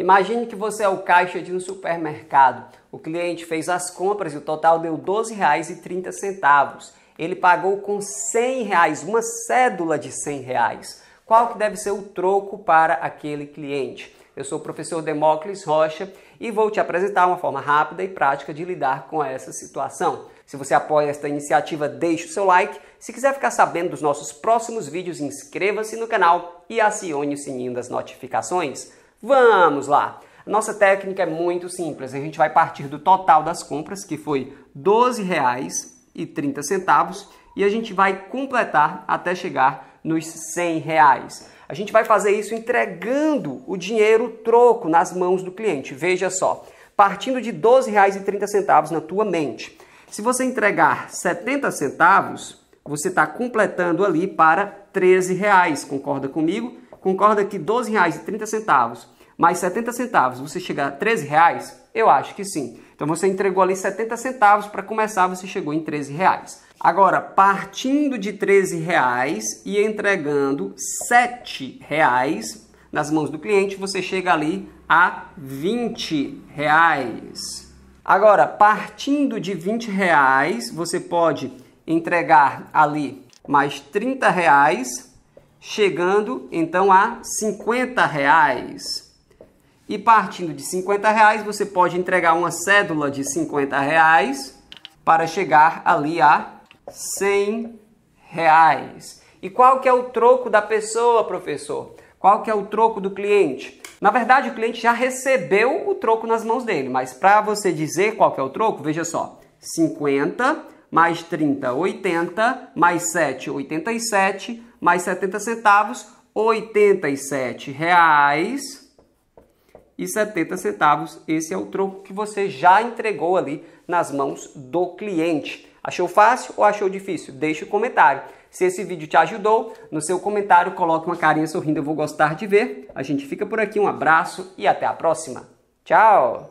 Imagine que você é o caixa de um supermercado. O cliente fez as compras e o total deu R$ 12,30. Ele pagou com R$ 100, reais, uma cédula de R$ 100. Reais. Qual que deve ser o troco para aquele cliente? Eu sou o professor Demócles Rocha e vou te apresentar uma forma rápida e prática de lidar com essa situação. Se você apoia esta iniciativa, deixe o seu like. Se quiser ficar sabendo dos nossos próximos vídeos, inscreva-se no canal e acione o sininho das notificações. Vamos lá! Nossa técnica é muito simples. A gente vai partir do total das compras, que foi R$ 12,30, e a gente vai completar até chegar nos R$ reais. A gente vai fazer isso entregando o dinheiro troco nas mãos do cliente. Veja só, partindo de R$ 12,30 na tua mente. Se você entregar 70 centavos, você está completando ali para R$ reais. concorda comigo? concorda que R$12,30 mais 70 centavos, você chega a 13 reais? Eu acho que sim. Então você entregou ali 70 centavos para começar, você chegou em 13 reais. Agora, partindo de 13 reais e entregando 7 reais nas mãos do cliente, você chega ali a 20 reais. Agora, partindo de 20 reais, você pode entregar ali mais 30 reais chegando então a 50 reais. E partindo de 50 reais, você pode entregar uma cédula de 50 reais para chegar ali a 100 reais. E qual que é o troco da pessoa, professor? Qual que é o troco do cliente? Na verdade, o cliente já recebeu o troco nas mãos dele, mas para você dizer qual que é o troco, veja só, 50 mais 30, 80, mais 7, 87, mais 70 centavos, R$ 87,70. Esse é o troco que você já entregou ali nas mãos do cliente. Achou fácil ou achou difícil? Deixe o um comentário. Se esse vídeo te ajudou, no seu comentário coloque uma carinha sorrindo, eu vou gostar de ver. A gente fica por aqui, um abraço e até a próxima. Tchau!